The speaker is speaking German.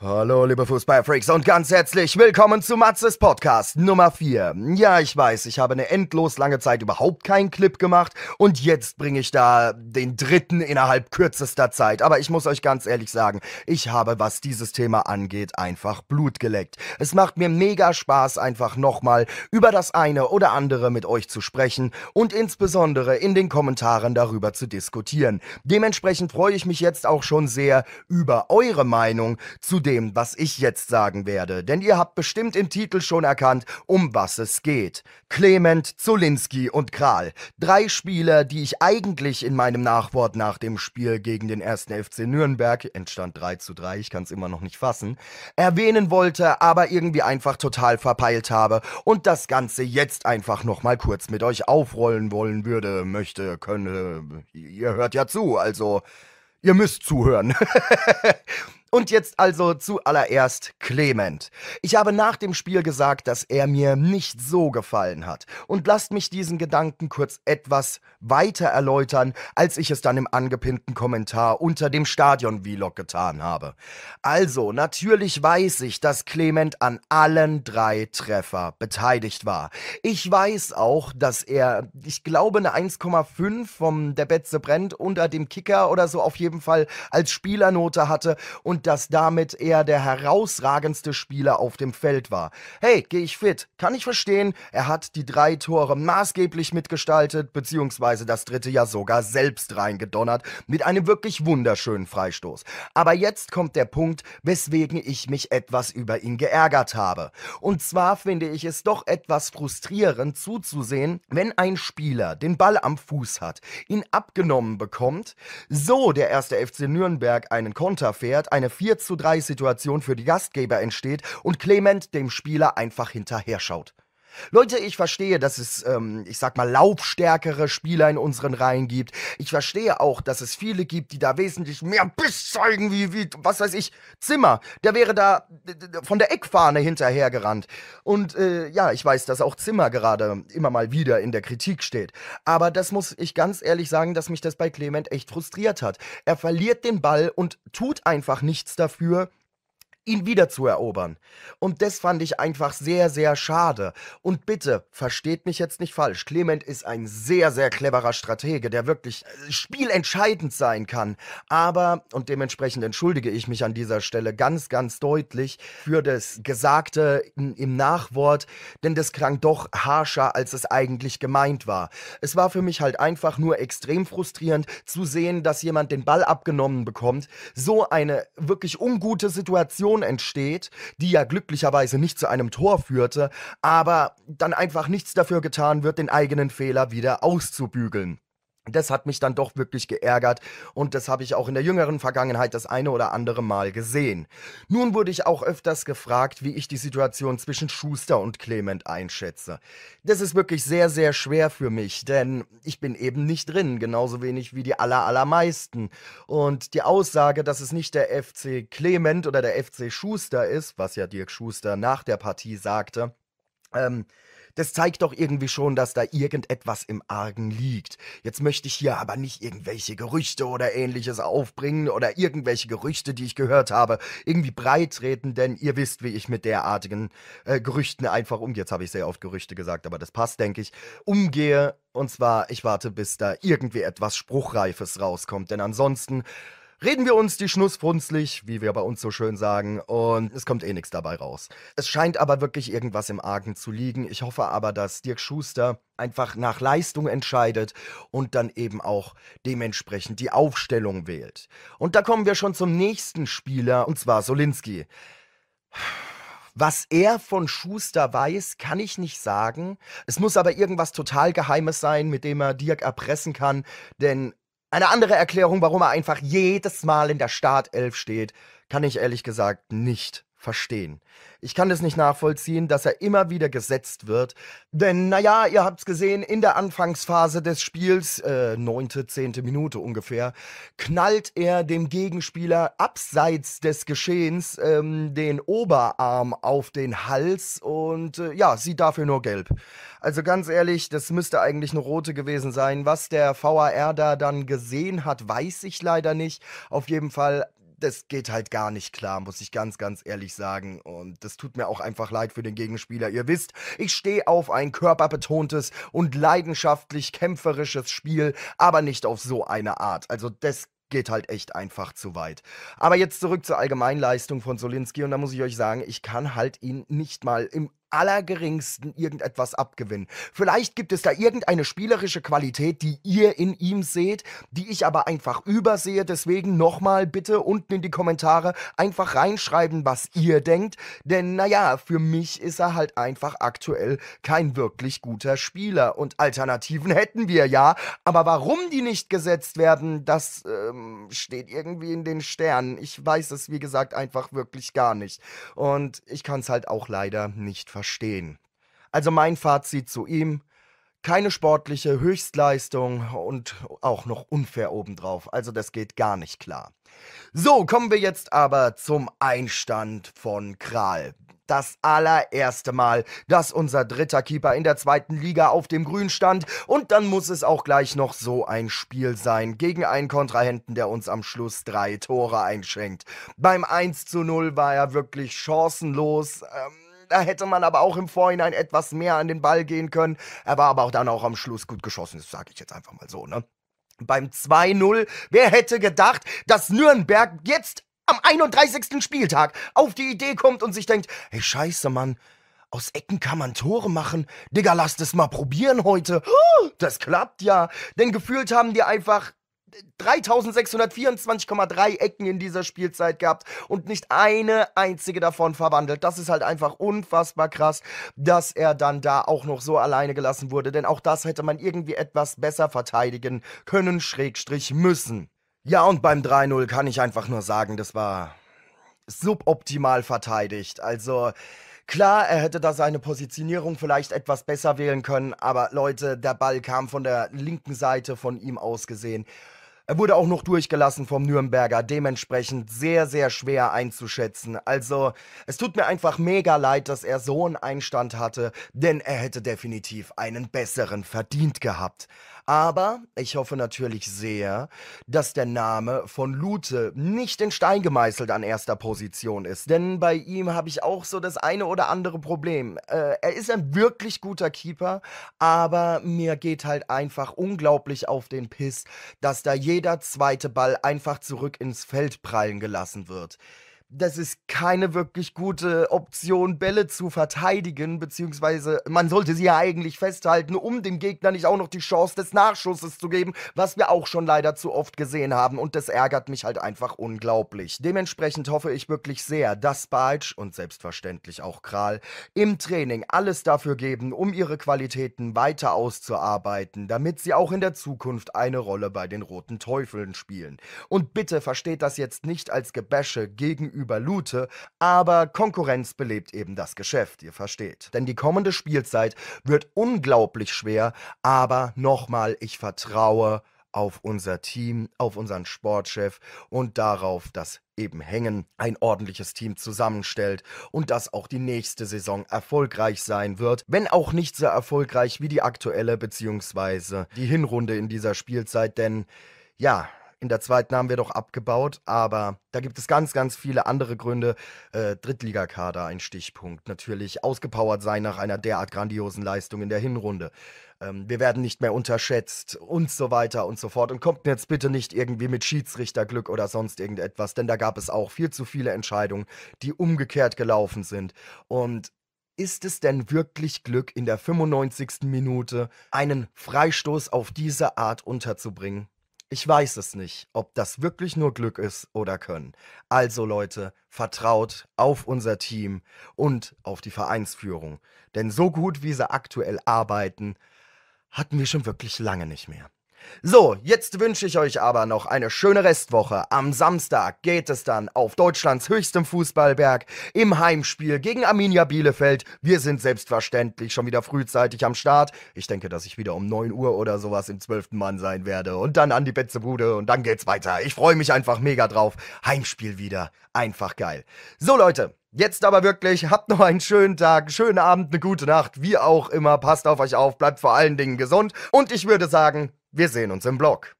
Hallo, liebe Fußballfreaks und ganz herzlich willkommen zu Matzes Podcast Nummer 4. Ja, ich weiß, ich habe eine endlos lange Zeit überhaupt keinen Clip gemacht und jetzt bringe ich da den dritten innerhalb kürzester Zeit. Aber ich muss euch ganz ehrlich sagen, ich habe, was dieses Thema angeht, einfach Blut geleckt. Es macht mir mega Spaß, einfach nochmal über das eine oder andere mit euch zu sprechen und insbesondere in den Kommentaren darüber zu diskutieren. Dementsprechend freue ich mich jetzt auch schon sehr über eure Meinung zu dem, was ich jetzt sagen werde, denn ihr habt bestimmt im Titel schon erkannt, um was es geht. Clement, Zulinski und Kral. Drei Spieler, die ich eigentlich in meinem Nachwort nach dem Spiel gegen den 1. FC Nürnberg, entstand 3 zu 3, ich kann es immer noch nicht fassen, erwähnen wollte, aber irgendwie einfach total verpeilt habe und das Ganze jetzt einfach nochmal kurz mit euch aufrollen wollen würde, möchte, könne. Ihr hört ja zu, also ihr müsst zuhören. Und jetzt also zuallererst Clement. Ich habe nach dem Spiel gesagt, dass er mir nicht so gefallen hat. Und lasst mich diesen Gedanken kurz etwas weiter erläutern, als ich es dann im angepinnten Kommentar unter dem Stadion-Vlog getan habe. Also, natürlich weiß ich, dass Clement an allen drei Treffer beteiligt war. Ich weiß auch, dass er, ich glaube, eine 1,5 vom Der Betze brennt unter dem Kicker oder so auf jeden Fall als Spielernote hatte und und dass damit er der herausragendste Spieler auf dem Feld war. Hey, gehe ich fit? Kann ich verstehen. Er hat die drei Tore maßgeblich mitgestaltet, beziehungsweise das dritte ja sogar selbst reingedonnert, mit einem wirklich wunderschönen Freistoß. Aber jetzt kommt der Punkt, weswegen ich mich etwas über ihn geärgert habe. Und zwar finde ich es doch etwas frustrierend zuzusehen, wenn ein Spieler den Ball am Fuß hat, ihn abgenommen bekommt, so der erste FC Nürnberg einen Konter fährt, eine eine 4 zu 3 Situation für die Gastgeber entsteht und Clement dem Spieler einfach hinterher schaut. Leute, ich verstehe, dass es, ähm, ich sag mal, laufstärkere Spieler in unseren Reihen gibt. Ich verstehe auch, dass es viele gibt, die da wesentlich mehr Biss zeigen, wie, wie, was weiß ich, Zimmer. Der wäre da von der Eckfahne hinterhergerannt. Und äh, ja, ich weiß, dass auch Zimmer gerade immer mal wieder in der Kritik steht. Aber das muss ich ganz ehrlich sagen, dass mich das bei Clement echt frustriert hat. Er verliert den Ball und tut einfach nichts dafür, ihn wieder zu erobern. Und das fand ich einfach sehr, sehr schade. Und bitte, versteht mich jetzt nicht falsch, Clement ist ein sehr, sehr cleverer Stratege, der wirklich äh, spielentscheidend sein kann. Aber, und dementsprechend entschuldige ich mich an dieser Stelle ganz, ganz deutlich für das Gesagte im Nachwort, denn das klang doch harscher, als es eigentlich gemeint war. Es war für mich halt einfach nur extrem frustrierend zu sehen, dass jemand den Ball abgenommen bekommt, so eine wirklich ungute Situation Situation entsteht, die ja glücklicherweise nicht zu einem Tor führte, aber dann einfach nichts dafür getan wird, den eigenen Fehler wieder auszubügeln. Das hat mich dann doch wirklich geärgert und das habe ich auch in der jüngeren Vergangenheit das eine oder andere Mal gesehen. Nun wurde ich auch öfters gefragt, wie ich die Situation zwischen Schuster und Clement einschätze. Das ist wirklich sehr, sehr schwer für mich, denn ich bin eben nicht drin, genauso wenig wie die aller, allermeisten. Und die Aussage, dass es nicht der FC Clement oder der FC Schuster ist, was ja Dirk Schuster nach der Partie sagte, ähm, das zeigt doch irgendwie schon, dass da irgendetwas im Argen liegt. Jetzt möchte ich hier aber nicht irgendwelche Gerüchte oder ähnliches aufbringen oder irgendwelche Gerüchte, die ich gehört habe, irgendwie breitreten, denn ihr wisst, wie ich mit derartigen äh, Gerüchten einfach umgehe. Jetzt habe ich sehr oft Gerüchte gesagt, aber das passt, denke ich. Umgehe und zwar, ich warte, bis da irgendwie etwas Spruchreifes rauskommt, denn ansonsten reden wir uns die Schnussfrunzlig, wie wir bei uns so schön sagen, und es kommt eh nichts dabei raus. Es scheint aber wirklich irgendwas im Argen zu liegen. Ich hoffe aber, dass Dirk Schuster einfach nach Leistung entscheidet und dann eben auch dementsprechend die Aufstellung wählt. Und da kommen wir schon zum nächsten Spieler, und zwar Solinski. Was er von Schuster weiß, kann ich nicht sagen. Es muss aber irgendwas total Geheimes sein, mit dem er Dirk erpressen kann, denn eine andere Erklärung, warum er einfach jedes Mal in der Startelf steht, kann ich ehrlich gesagt nicht verstehen. Ich kann es nicht nachvollziehen, dass er immer wieder gesetzt wird. Denn, naja, ihr habt es gesehen, in der Anfangsphase des Spiels, äh, neunte, äh, zehnte Minute ungefähr, knallt er dem Gegenspieler abseits des Geschehens ähm, den Oberarm auf den Hals und äh, ja, sieht dafür nur gelb. Also ganz ehrlich, das müsste eigentlich eine rote gewesen sein. Was der VAR da dann gesehen hat, weiß ich leider nicht. Auf jeden Fall das geht halt gar nicht klar, muss ich ganz, ganz ehrlich sagen. Und das tut mir auch einfach leid für den Gegenspieler. Ihr wisst, ich stehe auf ein körperbetontes und leidenschaftlich kämpferisches Spiel, aber nicht auf so eine Art. Also das geht halt echt einfach zu weit. Aber jetzt zurück zur Allgemeinleistung von Solinski und da muss ich euch sagen, ich kann halt ihn nicht mal im allergeringsten irgendetwas abgewinnen. Vielleicht gibt es da irgendeine spielerische Qualität, die ihr in ihm seht, die ich aber einfach übersehe. Deswegen nochmal bitte unten in die Kommentare einfach reinschreiben, was ihr denkt. Denn naja, für mich ist er halt einfach aktuell kein wirklich guter Spieler. Und Alternativen hätten wir ja. Aber warum die nicht gesetzt werden, das ähm, steht irgendwie in den Sternen. Ich weiß es, wie gesagt, einfach wirklich gar nicht. Und ich kann es halt auch leider nicht verstehen verstehen. Also mein Fazit zu ihm, keine sportliche Höchstleistung und auch noch unfair obendrauf. Also das geht gar nicht klar. So, kommen wir jetzt aber zum Einstand von Kral. Das allererste Mal, dass unser dritter Keeper in der zweiten Liga auf dem Grün stand. Und dann muss es auch gleich noch so ein Spiel sein gegen einen Kontrahenten, der uns am Schluss drei Tore einschenkt. Beim 1 zu 0 war er wirklich chancenlos. Ähm da hätte man aber auch im Vorhinein etwas mehr an den Ball gehen können. Er war aber auch dann auch am Schluss gut geschossen, das sage ich jetzt einfach mal so, ne? Beim 2-0, wer hätte gedacht, dass Nürnberg jetzt am 31. Spieltag auf die Idee kommt und sich denkt, hey Scheiße, Mann, aus Ecken kann man Tore machen. Digga, lass das mal probieren heute. Das klappt ja. Denn gefühlt haben die einfach 3624,3 Ecken in dieser Spielzeit gehabt und nicht eine einzige davon verwandelt. Das ist halt einfach unfassbar krass, dass er dann da auch noch so alleine gelassen wurde, denn auch das hätte man irgendwie etwas besser verteidigen können, schrägstrich müssen. Ja, und beim 3-0 kann ich einfach nur sagen, das war suboptimal verteidigt. Also, Klar, er hätte da seine Positionierung vielleicht etwas besser wählen können, aber Leute, der Ball kam von der linken Seite von ihm aus gesehen. Er wurde auch noch durchgelassen vom Nürnberger, dementsprechend sehr, sehr schwer einzuschätzen. Also es tut mir einfach mega leid, dass er so einen Einstand hatte, denn er hätte definitiv einen besseren verdient gehabt. Aber ich hoffe natürlich sehr, dass der Name von Lute nicht in Stein gemeißelt an erster Position ist. Denn bei ihm habe ich auch so das eine oder andere Problem. Äh, er ist ein wirklich guter Keeper, aber mir geht halt einfach unglaublich auf den Piss, dass da jeder zweite Ball einfach zurück ins Feld prallen gelassen wird das ist keine wirklich gute Option, Bälle zu verteidigen, beziehungsweise man sollte sie ja eigentlich festhalten, um dem Gegner nicht auch noch die Chance des Nachschusses zu geben, was wir auch schon leider zu oft gesehen haben und das ärgert mich halt einfach unglaublich. Dementsprechend hoffe ich wirklich sehr, dass Bartsch und selbstverständlich auch Kral im Training alles dafür geben, um ihre Qualitäten weiter auszuarbeiten, damit sie auch in der Zukunft eine Rolle bei den Roten Teufeln spielen. Und bitte versteht das jetzt nicht als Gebäsche gegenüber über Lute, aber Konkurrenz belebt eben das Geschäft, ihr versteht. Denn die kommende Spielzeit wird unglaublich schwer, aber nochmal, ich vertraue auf unser Team, auf unseren Sportchef und darauf, dass eben Hängen ein ordentliches Team zusammenstellt und dass auch die nächste Saison erfolgreich sein wird, wenn auch nicht so erfolgreich wie die aktuelle bzw. die Hinrunde in dieser Spielzeit, denn ja, in der zweiten haben wir doch abgebaut, aber da gibt es ganz, ganz viele andere Gründe. Äh, Drittligakader ein Stichpunkt. Natürlich ausgepowert sein nach einer derart grandiosen Leistung in der Hinrunde. Ähm, wir werden nicht mehr unterschätzt und so weiter und so fort. Und kommt jetzt bitte nicht irgendwie mit Schiedsrichterglück oder sonst irgendetwas, denn da gab es auch viel zu viele Entscheidungen, die umgekehrt gelaufen sind. Und ist es denn wirklich Glück, in der 95. Minute einen Freistoß auf diese Art unterzubringen? Ich weiß es nicht, ob das wirklich nur Glück ist oder Können. Also Leute, vertraut auf unser Team und auf die Vereinsführung. Denn so gut, wie sie aktuell arbeiten, hatten wir schon wirklich lange nicht mehr. So, jetzt wünsche ich euch aber noch eine schöne Restwoche. Am Samstag geht es dann auf Deutschlands höchstem Fußballberg im Heimspiel gegen Arminia Bielefeld. Wir sind selbstverständlich schon wieder frühzeitig am Start. Ich denke, dass ich wieder um 9 Uhr oder sowas im 12. Mann sein werde und dann an die Betzebude und dann geht's weiter. Ich freue mich einfach mega drauf. Heimspiel wieder, einfach geil. So Leute, Jetzt aber wirklich, habt noch einen schönen Tag, schönen Abend, eine gute Nacht, wie auch immer. Passt auf euch auf, bleibt vor allen Dingen gesund. Und ich würde sagen, wir sehen uns im Blog.